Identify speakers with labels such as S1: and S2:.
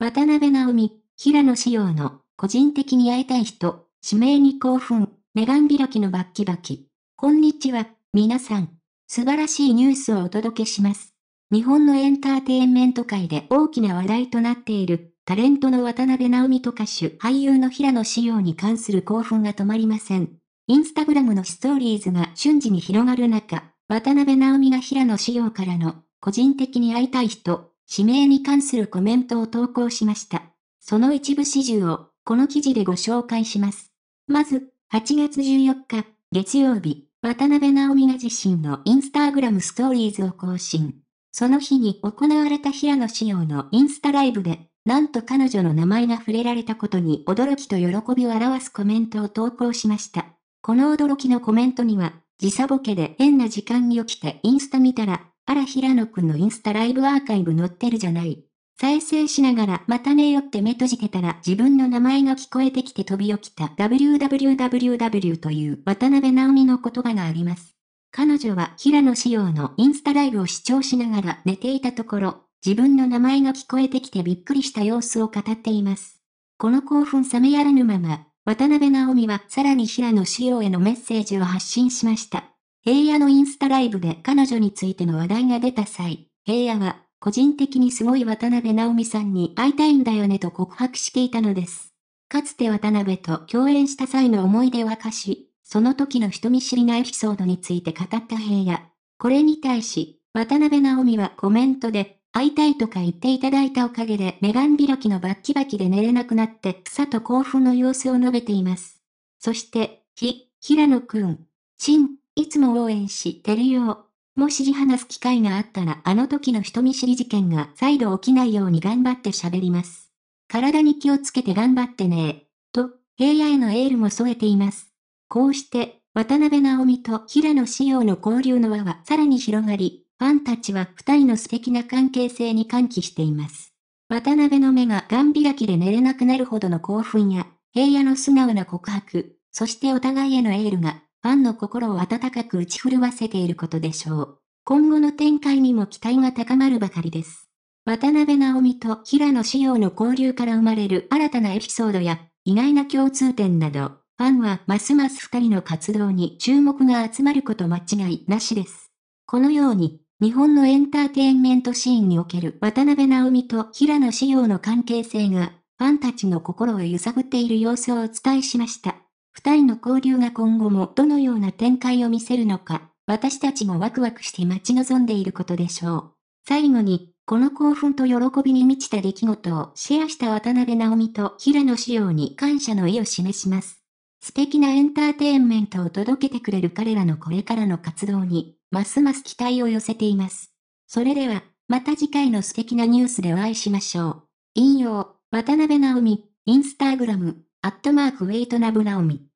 S1: 渡辺直美、平野紫耀の、個人的に会いたい人、指名に興奮、メガン開きのバッキバキ。こんにちは、皆さん。素晴らしいニュースをお届けします。日本のエンターテインメント界で大きな話題となっている、タレントの渡辺直美と歌手、俳優の平野紫耀に関する興奮が止まりません。インスタグラムのストーリーズが瞬時に広がる中、渡辺直美が平野紫耀からの、個人的に会いたい人、指名に関するコメントを投稿しました。その一部始終を、この記事でご紹介します。まず、8月14日、月曜日、渡辺直美が自身のインスタグラムストーリーズを更新。その日に行われた平野仕様のインスタライブで、なんと彼女の名前が触れられたことに驚きと喜びを表すコメントを投稿しました。この驚きのコメントには、時差ボケで変な時間に起きてインスタ見たら、あら平野くんのインスタライブアーカイブ載ってるじゃない。再生しながらまたねよって目閉じてたら自分の名前が聞こえてきて飛び起きた www という渡辺直美の言葉があります。彼女は平野仕様のインスタライブを視聴しながら寝ていたところ、自分の名前が聞こえてきてびっくりした様子を語っています。この興奮冷めやらぬまま、渡辺直美はさらに平野仕様へのメッセージを発信しました。平野のインスタライブで彼女についての話題が出た際、平野は、個人的にすごい渡辺直美さんに会いたいんだよねと告白していたのです。かつて渡辺と共演した際の思い出を明かし、その時の人見知りなエピソードについて語った平野。これに対し、渡辺直美はコメントで、会いたいとか言っていただいたおかげでメガン開きのバッキバキで寝れなくなって草と興奮の様子を述べています。そして、ひ、平野くん、ちんいつも応援してるよ。もし話す機会があったらあの時の人見知り事件が再度起きないように頑張って喋ります。体に気をつけて頑張ってねと、平野へのエールも添えています。こうして、渡辺直美と平野志陽の交流の輪はさらに広がり、ファンたちは二人の素敵な関係性に歓喜しています。渡辺の目がガン開きで寝れなくなるほどの興奮や、平野の素直な告白、そしてお互いへのエールがファンの心を温かく打ち震わせていることでしょう。今後の展開にも期待が高まるばかりです。渡辺直美と平野紫耀の交流から生まれる新たなエピソードや、意外な共通点など、ファンはますます二人の活動に注目が集まること間違いなしです。このように、日本のエンターテインメントシーンにおける渡辺直美と平野紫耀の関係性が、ファンたちの心を揺さぶっている様子をお伝えしました。二人の交流が今後もどのような展開を見せるのか、私たちもワクワクして待ち望んでいることでしょう。最後に、この興奮と喜びに満ちた出来事をシェアした渡辺直美と平野志耀に感謝の意を示します。素敵なエンターテインメントを届けてくれる彼らのこれからの活動に、ますます期待を寄せています。それでは、また次回の素敵なニュースでお会いしましょう。引用、渡辺直美、インスタグラム。アットマークウェイトナブナオミ。